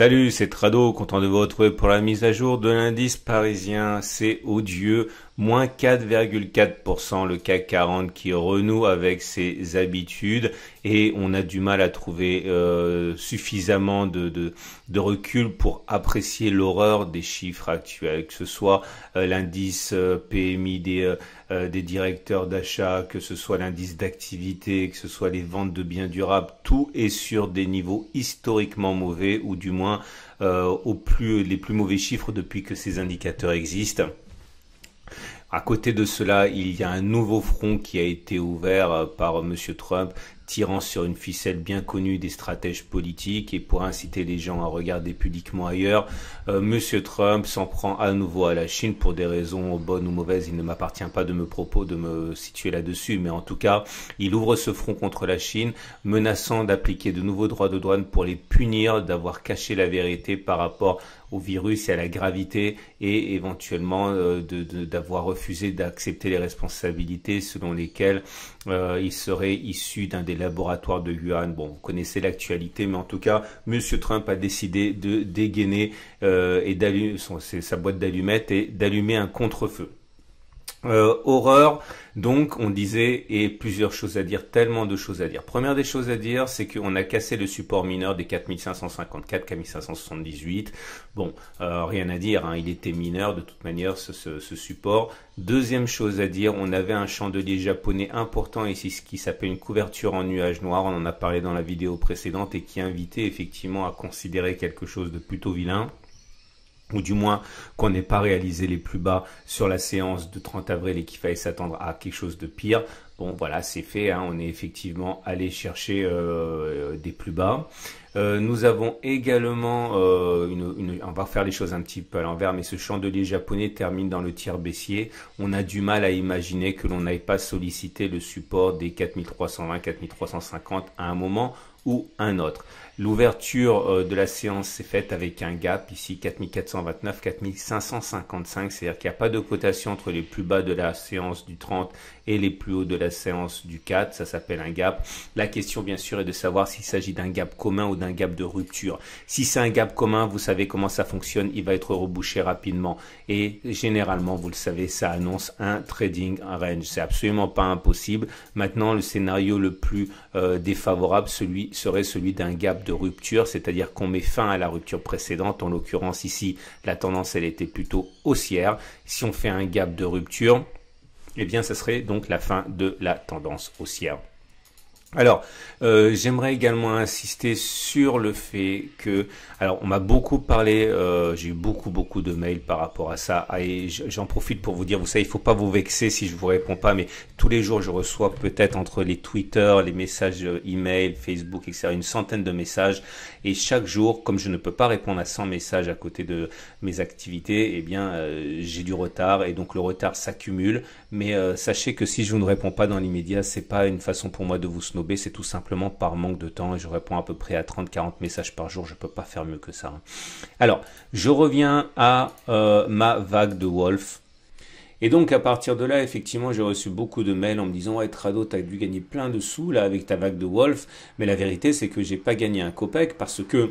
Salut, c'est Trado, content de vous retrouver pour la mise à jour de l'indice parisien. C'est odieux moins 4,4%, le CAC 40 qui renoue avec ses habitudes et on a du mal à trouver euh, suffisamment de, recul pour apprécier l'horreur des chiffres actuels, que ce soit euh, l'indice euh, PMI des, des directeurs d'achat, que ce soit l'indice d'activité, que ce soit les ventes de biens durables, tout est sur des niveaux historiquement mauvais ou du moins au plus, les plus mauvais chiffres depuis que ces indicateurs existent. À côté de cela, il y a un nouveau front qui a été ouvert euh, par euh, M. Trump, tirant sur une ficelle bien connue des stratèges politiques et pour inciter les gens à regarder publiquement ailleurs. Euh, M. Trump s'en prend à nouveau à la Chine pour des raisons bonnes ou mauvaises. Il ne m'appartient pas de me propos de me situer là-dessus, mais en tout cas, il ouvre ce front contre la Chine, menaçant d'appliquer de nouveaux droits de douane pour les punir d'avoir caché la vérité par rapport au virus et à la gravité et éventuellement euh, d'avoir refusé d'accepter les responsabilités selon lesquelles euh, il serait issu d'un des laboratoires de Wuhan. Bon, vous connaissez l'actualité, mais en tout cas, M. Trump a décidé de dégainer euh, et d'allumer sa boîte d'allumettes et d'allumer un contre-feu. Euh, horreur, donc on disait, et plusieurs choses à dire, tellement de choses à dire. Première des choses à dire, c'est qu'on a cassé le support mineur des 4554, 4578. Bon, euh, rien à dire, hein, il était mineur de toute manière ce, support. Deuxième chose à dire, on avait un chandelier japonais important ici, ce qui s'appelle une couverture en nuage noir, on en a parlé dans la vidéo précédente, et qui invitait effectivement à considérer quelque chose de plutôt vilain ou du moins qu'on n'ait pas réalisé les plus bas sur la séance de 30 avril et qu'il fallait s'attendre à quelque chose de pire. Bon voilà, c'est fait, hein. on est effectivement allé chercher euh, euh, des plus bas. Euh, nous avons également, on va faire les choses un petit peu à l'envers, mais ce chandelier japonais termine dans le tiers baissier. On a du mal à imaginer que l'on n'aille pas solliciter le support des 4320, 4350 à un moment ou un autre. L'ouverture euh, de la séance s'est faite avec un gap ici 4429, 4555, c'est-à-dire qu'il n'y a pas de cotation entre les plus bas de la séance du 30 et les plus hauts de la séance du 4, ça s'appelle un gap. La question bien sûr est de savoir s'il s'agit d'un gap commun ou d'un gap de rupture. Si c'est un gap commun, vous savez comment ça fonctionne, il va être rebouché rapidement et généralement, vous le savez, ça annonce un trading range. C'est absolument pas impossible. Maintenant, le scénario le plus euh, défavorable, celui serait celui d'un gap rupture, c'est-à-dire qu'on met fin à la rupture précédente. En l'occurrence ici, la tendance elle était plutôt haussière. Si on fait un gap de rupture, eh bien, ce serait donc la fin de la tendance haussière. Alors, euh, j'aimerais également insister sur le fait que, alors, on m'a beaucoup parlé, euh, j'ai eu beaucoup beaucoup de mails par rapport à ça, et j'en profite pour vous dire, vous savez, il faut pas vous vexer si je vous réponds pas, mais tous les jours, je reçois peut-être entre les Twitter, les messages euh, email, Facebook, etc., une centaine de messages, et chaque jour, comme je ne peux pas répondre à 100 messages à côté de mes activités, eh bien, j'ai du retard, et donc le retard s'accumule, mais sachez que si je vous ne réponds pas dans l'immédiat, c'est pas une façon pour moi de vous c'est tout simplement par manque de temps et je réponds à peu près à 30-40 messages par jour. Je peux pas faire mieux que ça. Hein. Alors, je reviens à euh, ma vague de Wolf. Et donc à partir de là, effectivement, j'ai reçu beaucoup de mails en me disant "Ouais, Trado, t'as dû gagner plein de sous là avec ta vague de Wolf." Mais la vérité, c'est que j'ai pas gagné un copec parce que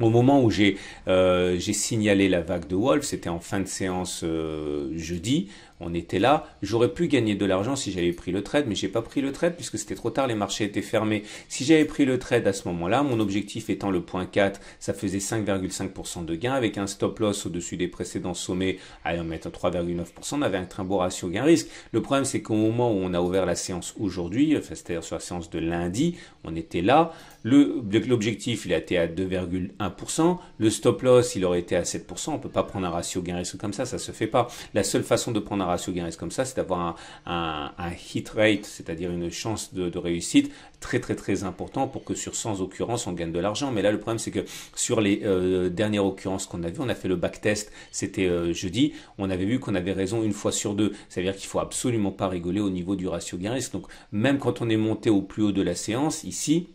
au moment où j'ai euh, signalé la vague de Wolf, c'était en fin de séance euh, jeudi, on était là. J'aurais pu gagner de l'argent si j'avais pris le trade, mais j'ai pas pris le trade puisque c'était trop tard, les marchés étaient fermés. Si j'avais pris le trade à ce moment-là, mon objectif étant le point 4, ça faisait 5,5% de gain avec un stop loss au-dessus des précédents sommets à 3,9%. On avait un très beau ratio gain-risque. Le problème, c'est qu'au moment où on a ouvert la séance aujourd'hui, c'est-à-dire sur la séance de lundi, on était là. L'objectif, il a été à 2,1%. Le stop loss, il aurait été à 7%. On peut pas prendre un ratio gain-risque comme ça, ça se fait pas. La seule façon de prendre un Ratio gain-risque comme ça, c'est d'avoir un, hit rate, c'est-à-dire une chance de, réussite très très très important pour que sur 100 occurrences on gagne de l'argent. Mais là le problème c'est que sur les euh, dernières occurrences qu'on a vu on a fait le backtest, c'était euh, jeudi, on avait vu qu'on avait raison une fois sur deux. C'est-à-dire qu'il faut absolument pas rigoler au niveau du ratio gain-risque. Donc même quand on est monté au plus haut de la séance, ici,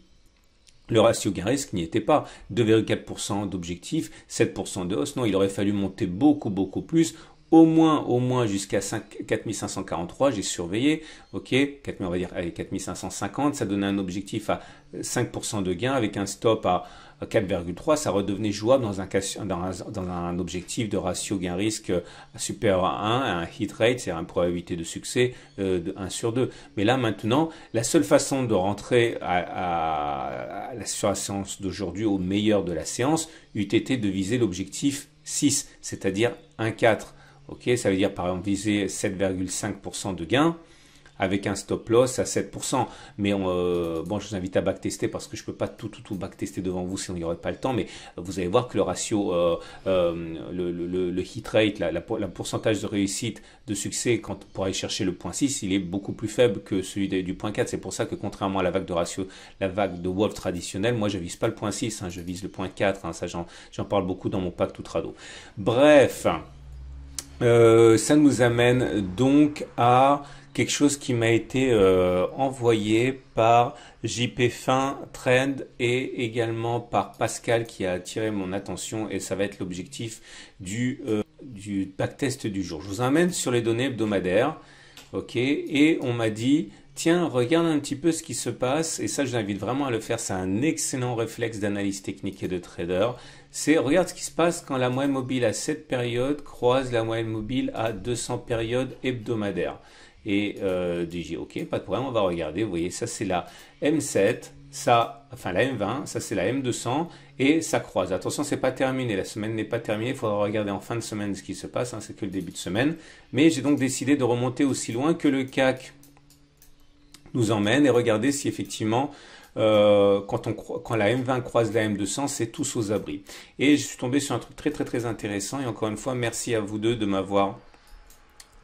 le ratio gain-risque n'y était pas. 2,4% d'objectif, 7% de hausse. Non, il aurait fallu monter beaucoup, beaucoup plus au moins, au moins jusqu'à 4543, j'ai surveillé, ok, on va dire, 4550, ça donnait un objectif à 5% de gain avec un stop à 4,3, ça redevenait jouable dans un, dans dans un objectif de ratio gain-risque euh, supérieur à 1, un hit rate, c'est-à-dire une probabilité de succès euh, de 1 sur 2. Mais là maintenant, la seule façon de rentrer à, sur la séance d'aujourd'hui au meilleur de la séance eût été de viser l'objectif 6, c'est-à-dire 1,4. Ok, ça veut dire par exemple viser 7,5% de gain avec un stop loss à 7%. Mais euh, bon, je vous invite à backtester parce que je ne peux pas tout, tout, tout backtester devant vous si on n'y aurait pas le temps. Mais vous allez voir que le ratio, euh, euh, le, hit rate, la, pourcentage de réussite, de succès quand, pour aller chercher le point 6, il est beaucoup plus faible que celui du point 4. C'est pour ça que contrairement à la vague de ratio, la vague de Wolf traditionnelle, moi je ne vise pas le point 6, hein. je vise le point 4. Hein. ça, j'en parle beaucoup dans mon pack tout radeau. Bref. Euh, ça nous amène donc à quelque chose qui m'a été euh, envoyé par JP Fin Trend et également par Pascal qui a attiré mon attention et ça va être l'objectif du, pack euh, test backtest du jour. Je vous amène sur les données hebdomadaires, ok, et on m'a dit tiens, regarde un petit peu ce qui se passe, et ça je l'invite vraiment à le faire, c'est un excellent réflexe d'analyse technique et de trader, c'est regarde ce qui se passe quand la moyenne mobile à 7 périodes croise la moyenne mobile à 200 périodes hebdomadaires. Et euh, ok, pas de problème, on va regarder. Vous voyez, ça c'est la M7, ça, enfin la M20, ça c'est la M200, et ça croise. Attention, c'est pas terminé, la semaine n'est pas terminée, il faudra regarder en fin de semaine ce qui se passe, hein. c'est que le début de semaine. Mais j'ai donc décidé de remonter aussi loin que le CAC nous emmène et regarder si effectivement euh, quand, on, quand la M20 croise la M200, c'est tous aux abris. Et je suis tombé sur un truc très très très intéressant. Et encore une fois, merci à vous deux de m'avoir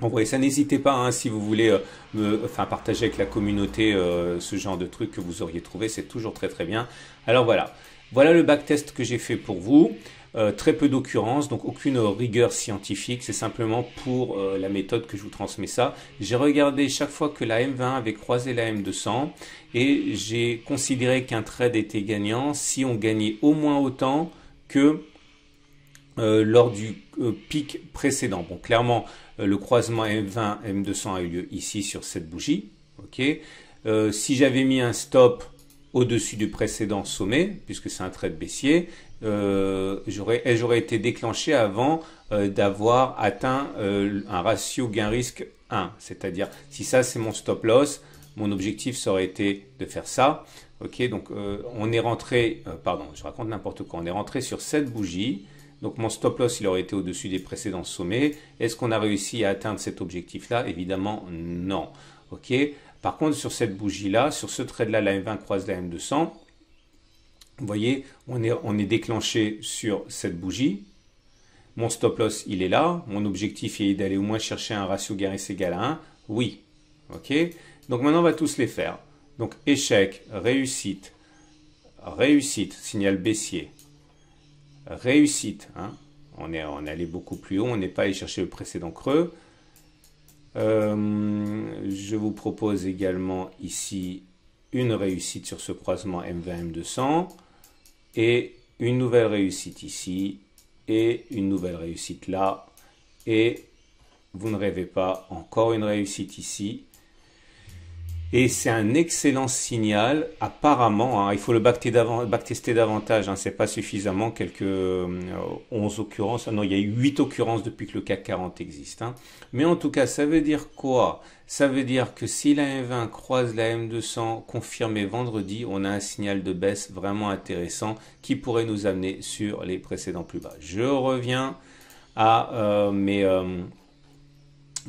Envoyez ça. N'hésitez pas, hein, si vous voulez euh, me, enfin, partager avec la communauté euh, ce genre de truc que vous auriez trouvé, c'est toujours très très bien. Alors voilà, voilà le backtest que j'ai fait pour vous. Euh, très peu d'occurrences, donc aucune rigueur scientifique, c'est simplement pour la méthode que je vous transmets ça. J'ai regardé chaque fois que la M20 avait croisé la M200 et j'ai considéré qu'un trade était gagnant si on gagnait au moins autant que euh, lors du euh, pic précédent. Bon, clairement, euh, le croisement M20 M200 a eu lieu ici sur cette bougie. Ok, si j'avais mis un stop au-dessus du précédent sommet, puisque c'est un trait de baissier, j'aurais été déclenché avant d'avoir atteint un ratio gain-risque 1. C'est-à-dire, si ça c'est mon stop loss, mon objectif ça aurait été de faire ça. Ok, donc on est rentré, pardon, je raconte n'importe quoi, on est rentré sur cette bougie donc mon stop loss, il aurait été au-dessus des précédents sommets. Est-ce qu'on a réussi à atteindre cet objectif-là Évidemment, non. Ok. Par contre, sur cette bougie-là, sur ce trade-là, la M20 croise la M200. Vous voyez, on est, déclenché sur cette bougie. Mon stop loss, il est là. Mon objectif est d'aller au moins chercher un ratio Garris égal à 1. Oui. OK Donc maintenant, on va tous les faire. Donc échec, réussite, réussite, signal baissier, réussite. Hein. On, est, on allé beaucoup plus haut, on n'est pas allé chercher le précédent creux. Euh, je vous propose également ici une réussite sur ce croisement M20-M200 et une nouvelle réussite ici et une nouvelle réussite là et vous ne rêvez pas encore une réussite ici et c'est un excellent signal, apparemment, hein. il faut le backtester davantage, ce hein. c'est pas suffisamment quelques 11 euh, occurrences, non, il y a eu 8 occurrences depuis que le CAC 40 existe. Hein. Mais en tout cas, ça veut dire quoi Ça veut dire que si la M20 croise la M200 confirmée vendredi, on a un signal de baisse vraiment intéressant qui pourrait nous amener sur les précédents plus bas. Je reviens à euh, mes... Euh,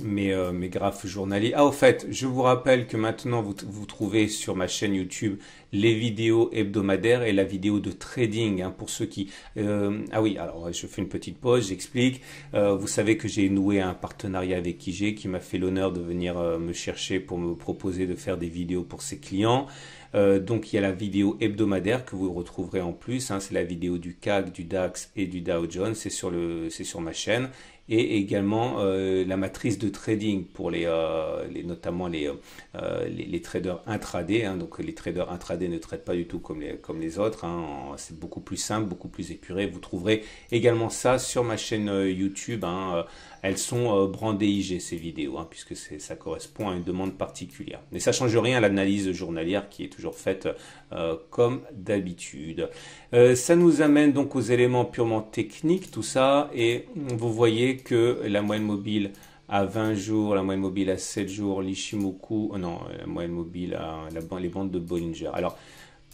mais euh, mes graphes journaliers. Ah, au fait, je vous rappelle que maintenant, vous, vous trouvez sur ma chaîne YouTube les vidéos hebdomadaires et la vidéo de trading. Hein, pour ceux qui... Euh, ah oui, alors je fais une petite pause, j'explique. Euh, vous savez que j'ai noué un partenariat avec IG qui m'a fait l'honneur de venir me chercher pour me proposer de faire des vidéos pour ses clients. donc il y a la vidéo hebdomadaire que vous retrouverez en plus, hein. c'est la vidéo du CAC, du DAX et du Dow Jones, c'est sur, sur ma chaîne et également euh, la matrice de trading pour les, euh, notamment euh, les, les, traders intraday. Hein. donc les traders intraday ne traitent pas du tout comme les, comme les autres. Hein. c'est beaucoup plus simple, beaucoup plus épuré. Vous trouverez également ça sur ma chaîne YouTube hein, elles sont euh, brandées IG, ces vidéos, hein, puisque ça correspond à une demande particulière. Mais ça ne change rien à l'analyse journalière qui est toujours faite euh, comme d'habitude. Euh, ça nous amène donc aux éléments purement techniques, tout ça, et vous voyez que la moyenne mobile à 20 jours, la moyenne mobile à 7 jours, l'Ishimoku, non, la moyenne mobile à les bandes de Bollinger. Alors,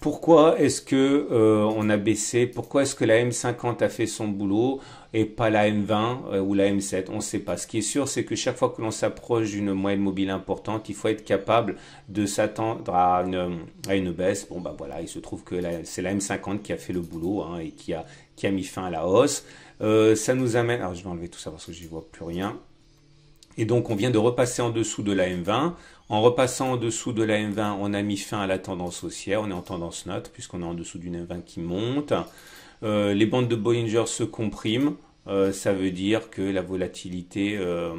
pourquoi est-ce que euh, on a baissé Pourquoi est-ce que la M50 a fait son boulot et pas la M20 euh, ou la M7 On ne sait pas. Ce qui est sûr, c'est que chaque fois que l'on s'approche d'une moyenne mobile importante, il faut être capable de s'attendre à une, à une, baisse. Bon, bah voilà, il se trouve que c'est la M50 qui a fait le boulot hein, et qui a, qui a mis fin à la hausse. Euh, ça nous amène... Alors, je vais enlever tout ça parce que je n'y vois plus rien. Et donc, on vient de repasser en dessous de la M20. En repassant en dessous de la M20, on a mis fin à la tendance haussière, on est en tendance note puisqu'on est en dessous d'une M20 qui monte. Euh, les bandes de Bollinger se compriment, euh, ça veut dire que la volatilité euh,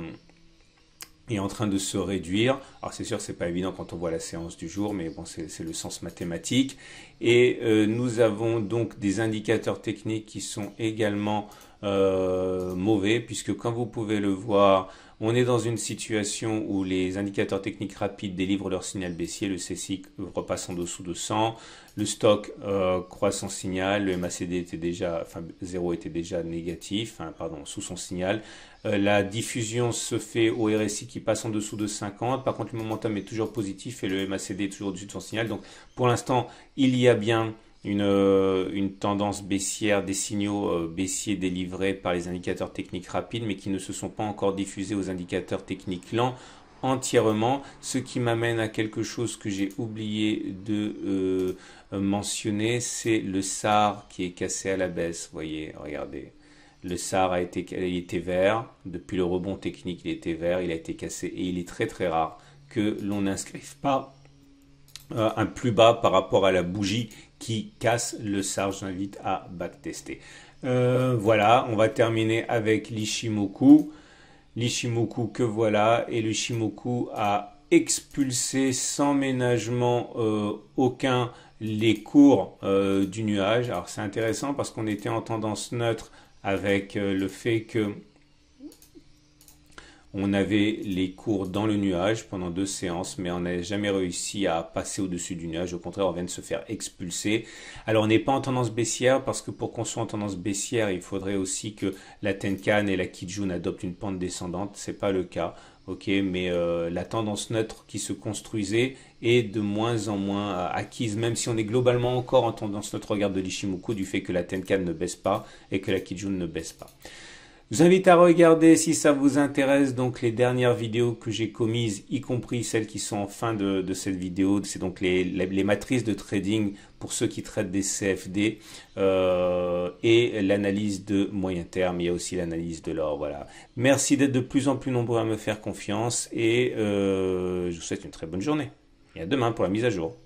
est en train de se réduire. Alors c'est sûr, c'est pas évident quand on voit la séance du jour, mais bon, c'est le sens mathématique. Et nous avons donc des indicateurs techniques qui sont également euh, mauvais, puisque quand vous pouvez le voir, on est dans une situation où les indicateurs techniques rapides délivrent leur signal baissier, le CSI repasse en dessous de 100, le stock euh, son signal, le MACD était déjà, enfin 0 était déjà négatif, hein, pardon, sous son signal. Euh, la diffusion se fait au RSI qui passe en dessous de 50, par contre le momentum est toujours positif et le MACD est toujours au-dessus de son signal. Donc pour l'instant, il y a bien euh, une, tendance baissière, des signaux euh, baissiers délivrés par les indicateurs techniques rapides, mais qui ne se sont pas encore diffusés aux indicateurs techniques lents entièrement, ce qui m'amène à quelque chose que j'ai oublié de euh, mentionner, c'est le SAR qui est cassé à la baisse, voyez, regardez. Le SAR a été, vert, depuis le rebond technique il était vert, il a été cassé et il est très très rare que l'on n'inscrive pas euh, un plus bas par rapport à la bougie qui casse le sarge. J'invite à backtester. Euh, voilà, on va terminer avec l'Ishimoku. L'Ishimoku que voilà, et l'Ishimoku a expulsé sans ménagement euh, aucun les cours du nuage. Alors c'est intéressant parce qu'on était en tendance neutre avec le fait que on avait les cours dans le nuage pendant deux séances, mais on n'a jamais réussi à passer au-dessus du nuage. Au contraire, on vient de se faire expulser. Alors, on n'est pas en tendance baissière parce que pour qu'on soit en tendance baissière, il faudrait aussi que la Tenkan et la Kijun adoptent une pente descendante. C'est pas le cas. Ok, mais euh, la tendance neutre qui se construisait est de moins en moins acquise, même si on est globalement encore en tendance neutre. Regarde de l'Ishimoku du fait que la Tenkan ne baisse pas et que la Kijun ne baisse pas. Je vous invite à regarder si ça vous intéresse donc les dernières vidéos que j'ai commises, y compris celles qui sont en fin de, cette vidéo. C'est donc les, matrices de trading pour ceux qui traitent des CFD euh, et l'analyse de moyen terme. Il y a aussi l'analyse de l'or. Voilà. Merci d'être de plus en plus nombreux à me faire confiance et euh, je vous souhaite une très bonne journée. Et à demain pour la mise à jour.